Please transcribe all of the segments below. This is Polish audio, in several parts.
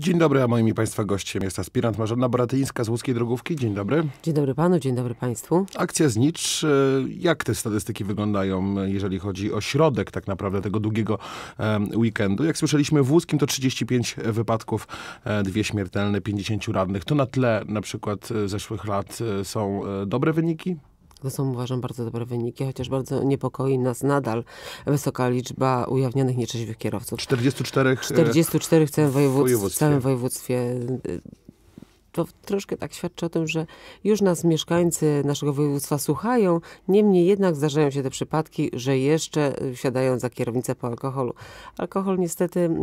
Dzień dobry, a moimi mi Państwa gościem jest aspirant Marzena Bratyńska z Łódzkiej Drogówki. Dzień dobry. Dzień dobry Panu, dzień dobry Państwu. Akcja Znicz. E, jak te statystyki wyglądają, jeżeli chodzi o środek tak naprawdę tego długiego weekendu? Jak słyszeliśmy w Łódzkim to 35 wypadków, e, dwie śmiertelne, 50 radnych. To na tle na przykład e, zeszłych lat są dobre wyniki? To są, uważam, bardzo dobre wyniki, chociaż bardzo niepokoi nas nadal wysoka liczba ujawnionych nietrzeźwych kierowców. 44, 44 e, w całym w całym województwie to troszkę tak świadczy o tym, że już nas mieszkańcy naszego województwa słuchają, niemniej jednak zdarzają się te przypadki, że jeszcze wsiadają y, za kierownicę po alkoholu. Alkohol niestety mm,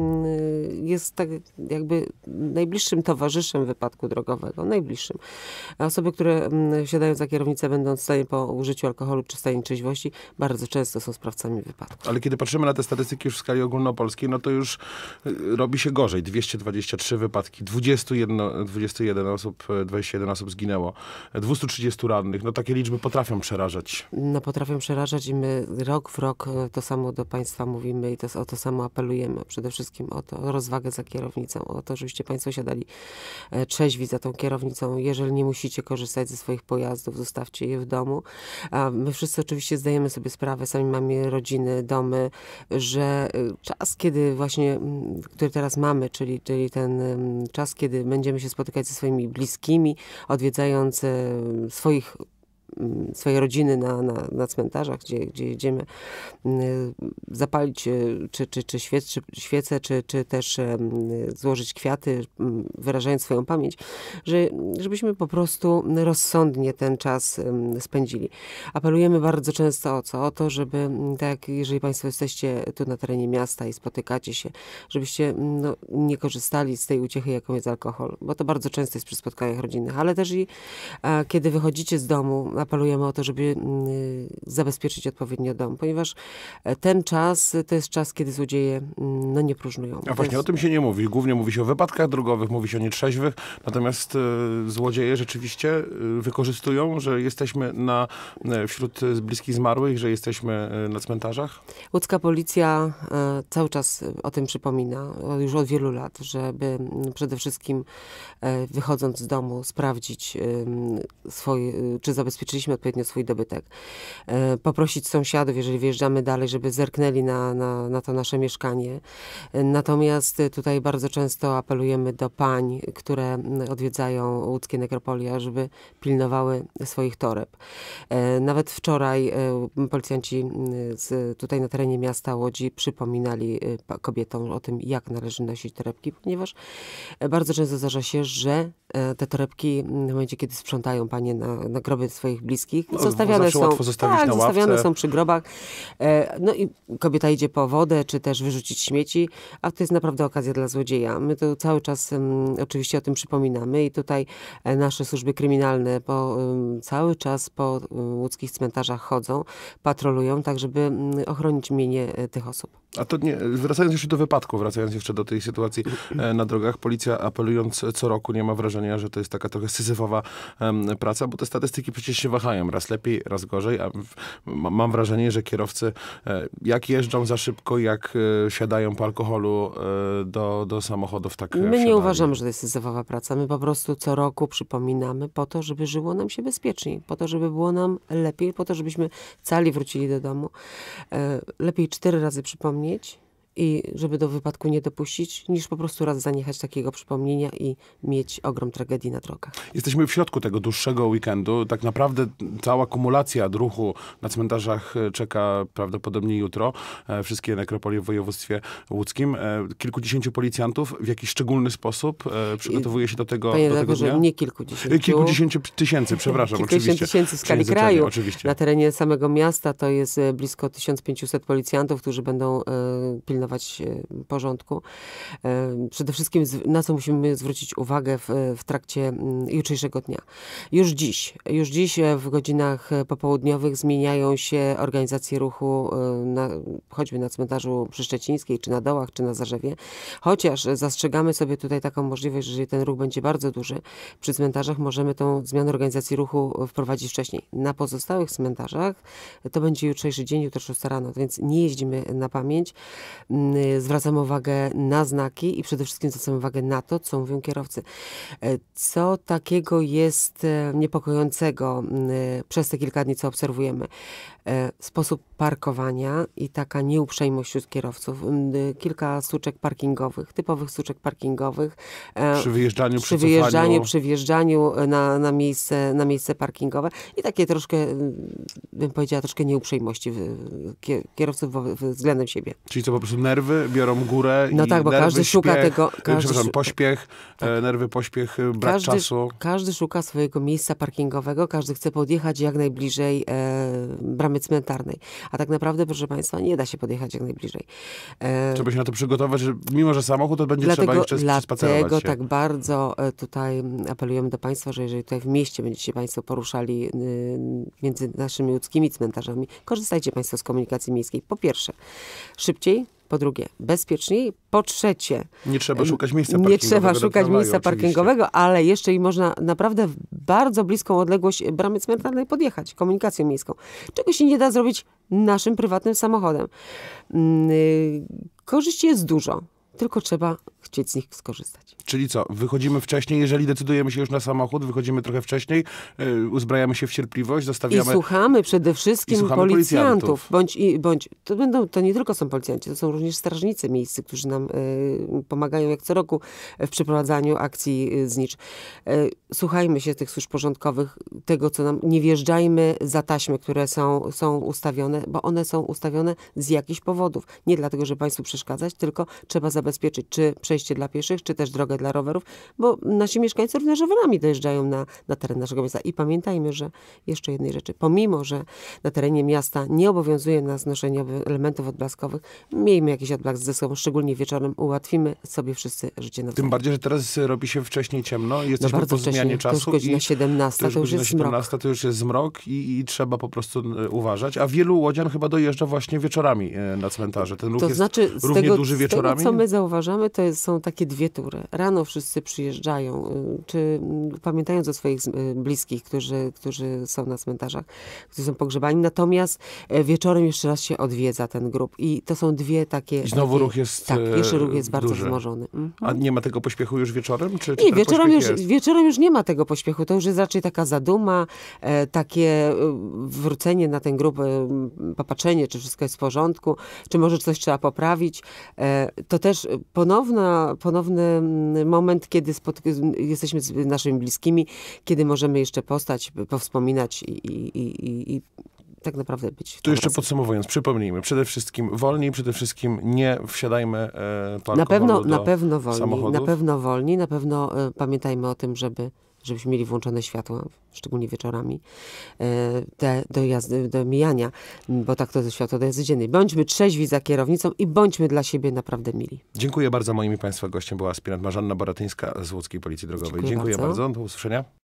jest tak jakby najbliższym towarzyszem wypadku drogowego, najbliższym. Osoby, które wsiadają mm, za kierownicę będąc w stanie po użyciu alkoholu czy stanie trzeźwości, bardzo często są sprawcami wypadku. Ale kiedy patrzymy na te statystyki już w skali ogólnopolskiej, no to już y, robi się gorzej. 223 wypadki, 21, 21 21 osób, 21 e, osób zginęło, 230 e, rannych. No takie liczby potrafią przerażać. No potrafią przerażać i my rok w rok e, to samo do Państwa mówimy i to, o to samo apelujemy. Przede wszystkim o to, o rozwagę za kierownicą, o to, żebyście Państwo siadali trzeźwi za tą kierownicą. Jeżeli nie musicie korzystać ze swoich pojazdów, zostawcie je w domu. A my wszyscy oczywiście zdajemy sobie sprawę, sami mamy rodziny, domy, że czas, kiedy właśnie, który teraz mamy, czyli, czyli ten czas, kiedy będziemy się spotykać ze swoimi swoimi bliskimi, odwiedzając e, swoich Mm, swojej rodziny na, na, na cmentarzach, gdzie, gdzie jedziemy y, zapalić y, czy, czy, czy, świec, czy świece, czy, czy też złożyć kwiaty, wyrażając swoją pamięć, że, żebyśmy po prostu rozsądnie ten czas spędzili. Apelujemy bardzo często o co? O to, żeby tak, jeżeli Państwo jesteście tu na terenie miasta i spotykacie się, żebyście no, nie korzystali z tej uciechy, jaką jest alkohol, bo to bardzo często jest przy spotkaniach rodzinnych, ale też i a, kiedy wychodzicie z domu, apelujemy o to, żeby mm, zabezpieczyć odpowiednio dom, ponieważ e, ten czas to jest czas, kiedy złodzieje mm, no, nie próżnują. A właśnie Więc... o tym się nie mówi. Głównie mówi się o wypadkach drogowych, mówi się o nietrzeźwych, natomiast e, złodzieje rzeczywiście e, wykorzystują, że jesteśmy na, wśród bliskich zmarłych, że jesteśmy na cmentarzach? Łódzka policja cały czas o tym przypomina, już od wielu lat, żeby mm, przede wszystkim wychodząc z domu sprawdzić swoje, czy zabezpieczyć zabezpieczyliśmy odpowiednio swój dobytek. E, poprosić sąsiadów, jeżeli wyjeżdżamy dalej, żeby zerknęli na, na, na to nasze mieszkanie. E, natomiast tutaj bardzo często apelujemy do pań, które odwiedzają łódzkie nekropolia, żeby pilnowały swoich toreb. E, nawet wczoraj policjanci z, tutaj na terenie miasta Łodzi przypominali kobietom o tym, jak należy nosić torebki, ponieważ bardzo często zdarza się, że te torebki w momencie, kiedy sprzątają panie na, na groby swoich bliskich. No, zostawiane są, łatwo zostawić tak, na ławce. zostawiane są przy grobach. E, no i kobieta idzie po wodę, czy też wyrzucić śmieci, a to jest naprawdę okazja dla złodzieja. My tu cały czas oczywiście o tym przypominamy i tutaj e, nasze służby kryminalne po, cały czas po łódzkich cmentarzach chodzą, patrolują, tak żeby um, ochronić mienie e, tych osób. A to nie, wracając jeszcze do wypadku, wracając jeszcze do tej sytuacji e, na drogach, policja apelując co roku nie ma wrażenia, że to jest taka trochę syzyfowa praca, bo te statystyki przecież się wahają. Raz lepiej, raz gorzej, a mam wrażenie, że kierowcy e, jak jeżdżą za szybko, jak e, siadają po alkoholu do, do samochodów, tak My nie uważamy, że to jest syzyfowa praca. My po prostu co roku przypominamy po to, żeby żyło nam się bezpieczniej, po to, żeby było nam lepiej, po to, żebyśmy cali wrócili do domu. Lepiej cztery razy przypomnieć, lineage i żeby do wypadku nie dopuścić, niż po prostu raz zaniechać takiego przypomnienia i mieć ogrom tragedii na drogach. Jesteśmy w środku tego dłuższego weekendu. Tak naprawdę cała kumulacja ruchu na cmentarzach e, czeka prawdopodobnie jutro. E, wszystkie nekropolie w województwie łódzkim. E, kilkudziesięciu policjantów w jakiś szczególny sposób przygotowuje się do tego, Panie do tego Daborze, dnia? nie kilkudziesięciu. Kilkudziesięciu tysięcy, przepraszam, kilkudziesięciu oczywiście. tysięcy w skali kraju. Oczywiście. Na terenie samego miasta to jest blisko 1500 policjantów, którzy będą pilnować pilnować e, porządku. E, przede wszystkim na co musimy zwrócić uwagę w, w trakcie jutrzejszego dnia. Już dziś, już dziś e, w godzinach popołudniowych zmieniają się organizacje ruchu, na, choćby na cmentarzu przy Szczecińskiej, czy na Dołach, czy na Zarzewie. Chociaż zastrzegamy sobie tutaj taką możliwość, że jeżeli ten ruch będzie bardzo duży, przy cmentarzach możemy tą zmianę organizacji ruchu wprowadzić wcześniej. Na pozostałych cmentarzach to będzie jutrzejszy dzień, jutro 6 rano, więc nie jeździmy na pamięć. Y, zwracam uwagę na znaki i przede wszystkim zwracam uwagę na to, co mówią kierowcy. E, co takiego jest e, niepokojącego y, przez te kilka dni, co obserwujemy? E, sposób parkowania i taka nieuprzejmość wśród kierowców. Mm, y, kilka suczek parkingowych, typowych suczek parkingowych. E, przy wyjeżdżaniu, przy, wyjeżdżaniu, przy wjeżdżaniu e, na, na, miejsce, na miejsce parkingowe i takie troszkę, mm, bym powiedziała, troszkę nieuprzejmości kierowców względem siebie. Czyli to po prostu nerwy biorą górę No i tak, bo nerwy, każdy szuka tego... Każdy przepraszam, pośpiech, tak. nerwy, pośpiech, brak każdy, czasu. Każdy szuka swojego miejsca parkingowego, każdy chce podjechać jak najbliżej bramy cmentarnej. A tak naprawdę, proszę Państwa, nie da się podjechać jak najbliżej. E, trzeba się na to przygotować, że mimo, że samochód, to będzie dlatego, trzeba jeszcze spacerować. Dlatego się. tak bardzo e, tutaj apelujemy do Państwa, że jeżeli tutaj w mieście będziecie Państwo poruszali e, między naszymi ludzkimi cmentarzami, korzystajcie Państwo z komunikacji miejskiej. Po pierwsze, szybciej, po drugie bezpieczniej, po trzecie nie trzeba szukać miejsca parkingowego. Nie trzeba szukać miejsca parkingowego, ale jeszcze i można naprawdę w bardzo bliską odległość bramy cmentarnej podjechać komunikacją miejską. Czego się nie da zrobić naszym prywatnym samochodem. Mm, y, korzyści jest dużo tylko trzeba chcieć z nich skorzystać. Czyli co, wychodzimy wcześniej, jeżeli decydujemy się już na samochód, wychodzimy trochę wcześniej, yy, uzbrajamy się w cierpliwość, zostawiamy... I słuchamy przede wszystkim słuchamy policjantów, policjantów. Bądź, i, bądź to, będą, to nie tylko są policjanci, to są również strażnicy miejscy, którzy nam yy, pomagają jak co roku w przeprowadzaniu akcji yy, znicz. Y, słuchajmy się tych służb porządkowych, tego co nam... Nie wjeżdżajmy za taśmy, które są, są ustawione, bo one są ustawione z jakichś powodów. Nie dlatego, że państwu przeszkadzać, tylko trzeba zabezpieczyć zabezpieczyć czy przejście dla pieszych, czy też drogę dla rowerów, bo nasi mieszkańcy również rowerami dojeżdżają na, na teren naszego miasta. I pamiętajmy, że jeszcze jednej rzeczy, pomimo, że na terenie miasta nie obowiązuje nas noszenie elementów odblaskowych, miejmy jakiś odblask ze sobą, szczególnie wieczorem, ułatwimy sobie wszyscy życie na Tym bardziej, że teraz robi się wcześniej ciemno jest jesteśmy no bardzo po zmianie czasu. To już godzina 17, to już, to już jest 17, zmrok. To już jest zmrok i, i, trzeba po prostu e, uważać. A wielu łodzian chyba dojeżdża właśnie wieczorami e, na cmentarze. Ten ruch to jest znaczy, równie tego, duży wieczorami. Tego, co my zauważamy, to jest, są takie dwie tury. Rano wszyscy przyjeżdżają, y, czy mm, pamiętając o swoich y, bliskich, którzy, którzy są na cmentarzach, którzy są pogrzebani. Natomiast e, wieczorem jeszcze raz się odwiedza ten grup. I to są dwie takie... I znowu ruch jest Tak, jeszcze ruch jest bardzo wzmożony. Mhm. A nie ma tego pośpiechu już wieczorem? Czy, czy nie, wieczorem już, wieczorem już nie ma tego pośpiechu. To już jest raczej taka zaduma, e, takie e, wrócenie na ten grup, popatrzenie, czy wszystko jest w porządku, czy może coś trzeba poprawić. To też ponowna, ponowny mm, moment, kiedy jesteśmy z naszymi bliskimi, kiedy możemy jeszcze postać, powspominać i, i, i, i tak naprawdę być. Tu jeszcze razem. podsumowując, przypomnijmy, przede wszystkim wolniej, przede wszystkim nie wsiadajmy e, na pewno, do na pewno wolniej, samochodów. na pewno na pewno e, pamiętajmy o tym, żeby żebyśmy mieli włączone światła, szczególnie wieczorami, e, te do, jazdy, do mijania, bo tak to światło światła do jazdy dziennej. Bądźmy trzeźwi za kierownicą i bądźmy dla siebie naprawdę mili. Dziękuję bardzo. Moimi i Państwa gościem była aspirant Marzanna Baratyńska z Łódzkiej Policji Drogowej. Dziękuję, Dziękuję bardzo. bardzo. Do usłyszenia.